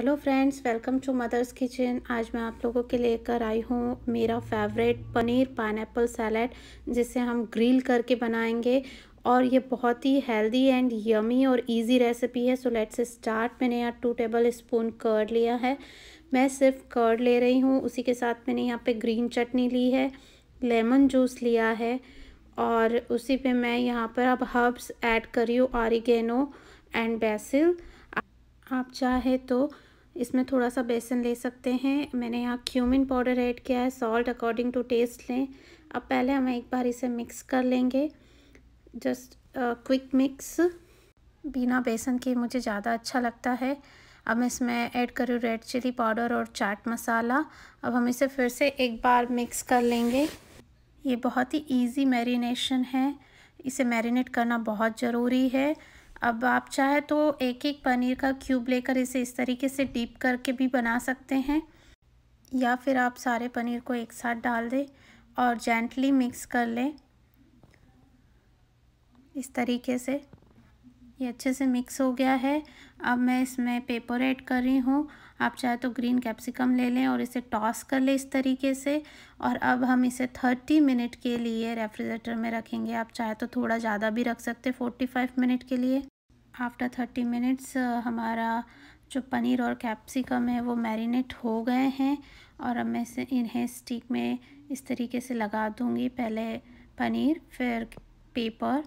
hello friends welcome to mother's kitchen आज मैं आप लोगों के लेकर आई हूँ मेरा फेवरेट पनीर पाइनएप्पल सैलड जिसे हम ग्रिल करके बनाएंगे और ये बहुत ही हेल्दी एंड यमी और इजी रेसिपी है सो लेट्स स्टार्ट मैंने यहाँ टू टेबल स्पून कर्ड लिया है मैं सिर्फ कर्ड ले रही हूँ उसी के साथ मैंने यहाँ पर ग्रीन चटनी ली है लेमन जूस लिया है और उसी पर मैं यहाँ पर अब हर्ब्स एड करी हूँ ऑरिगेनो एंड बेसिल आप चाहे तो इसमें थोड़ा सा बेसन ले सकते हैं मैंने यहाँ क्यूमिन पाउडर ऐड किया है सॉल्ट अकॉर्डिंग टू टेस्ट लें अब पहले हम एक बार इसे मिक्स कर लेंगे जस्ट क्विक मिक्स बिना बेसन के मुझे ज़्यादा अच्छा लगता है अब मैं इसमें ऐड करूँ रेड चिली पाउडर और चाट मसाला अब हम इसे फिर से एक बार मिक्स कर लेंगे ये बहुत ही इजी मैरिनेशन है इसे मैरिनेट करना बहुत ज़रूरी है अब आप चाहे तो एक एक पनीर का क्यूब लेकर इसे इस तरीके से डीप करके भी बना सकते हैं या फिर आप सारे पनीर को एक साथ डाल दें और जेंटली मिक्स कर लें इस तरीके से ये अच्छे से मिक्स हो गया है अब मैं इसमें पेपर ऐड कर रही हूँ आप चाहे तो ग्रीन कैप्सिकम ले लें और इसे टॉस कर लें इस तरीके से और अब हम इसे थर्टी मिनट के लिए रेफ्रिजरेटर में रखेंगे आप चाहे तो थोड़ा ज़्यादा भी रख सकते फोर्टी फाइव मिनट के लिए आफ्टर थर्टी मिनट्स हमारा जो पनीर और कैप्सिकम है वो मैरिनेट हो गए हैं और अब मैं इसे इन्हें स्टिक में इस तरीके से लगा दूँगी पहले पनीर फिर पेपर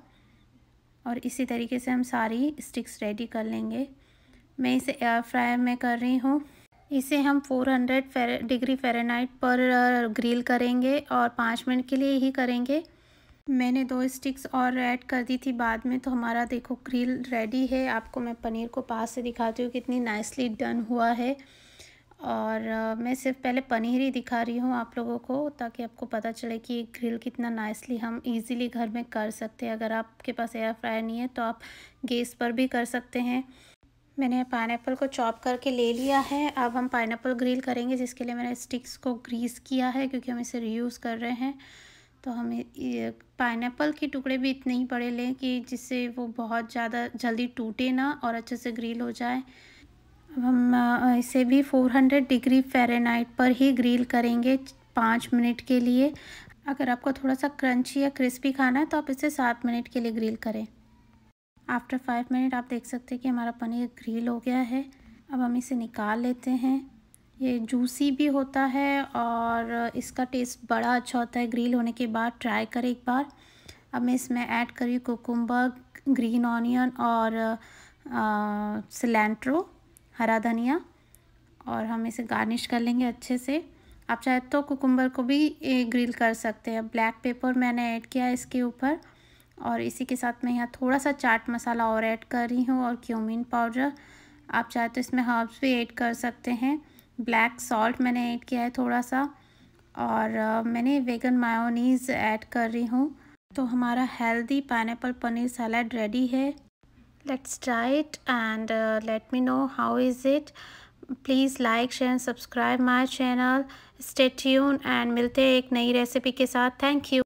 और इसी तरीके से हम सारी स्टिक्स रेडी कर लेंगे मैं इसे एयर फ्रायर में कर रही हूँ इसे हम 400 हंड्रेड डिग्री फ़ारेनहाइट पर ग्रिल uh, करेंगे और पाँच मिनट के लिए ही करेंगे मैंने दो स्टिक्स और ऐड कर दी थी बाद में तो हमारा देखो ग्रिल रेडी है आपको मैं पनीर को पास से दिखाती हूँ कितनी नाइसली डन हुआ है और मैं सिर्फ पहले पनीर ही दिखा रही हूँ आप लोगों को ताकि आपको पता चले कि ग्रिल कितना नाइसली हम इजीली घर में कर सकते हैं अगर आपके पास एयर फ्रायर नहीं है तो आप गैस पर भी कर सकते हैं मैंने पाइन को चॉप करके ले लिया है अब हम पाइन ग्रिल करेंगे जिसके लिए मैंने स्टिक्स को ग्रीस किया है क्योंकि हम इसे रीयूज़ कर रहे हैं तो हमें पाइनएप्पल के टुकड़े भी इतने ही पड़े लें कि जिससे वो बहुत ज़्यादा जल्दी टूटे ना और अच्छे से ग्रिल हो जाए अब हम इसे भी 400 डिग्री फ़ारेनहाइट पर ही ग्रिल करेंगे पाँच मिनट के लिए अगर आपको थोड़ा सा क्रंची या क्रिस्पी खाना है तो आप इसे सात मिनट के लिए ग्रिल करें आफ्टर फाइव मिनट आप देख सकते हैं कि हमारा पनीर ग्रिल हो गया है अब हम इसे निकाल लेते हैं ये जूसी भी होता है और इसका टेस्ट बड़ा अच्छा होता है ग्रिल होने के बाद ट्राई करें एक बार अब मैं इसमें ऐड करी कोकुम्बर ग्रीन ऑनियन और सिलेंट्रो हरा धनिया और हम इसे गार्निश कर लेंगे अच्छे से आप चाहे तो कुकुम्बर को भी ग्रिल कर सकते हैं ब्लैक पेपर मैंने ऐड किया है इसके ऊपर और इसी के साथ मैं यहाँ थोड़ा सा चाट मसाला और ऐड कर रही हूँ और क्यूमिन पाउडर आप चाहे तो इसमें हर्ब्स भी ऐड कर सकते हैं ब्लैक सॉल्ट मैंने ऐड किया है थोड़ा सा और मैंने वेगन मायोनीज़ ऐड कर रही हूँ तो हमारा healthy pineapple paneer salad ready है let's try it and uh, let me know how is it please like share and subscribe my channel stay tuned and milte ek nayi recipe ke thank you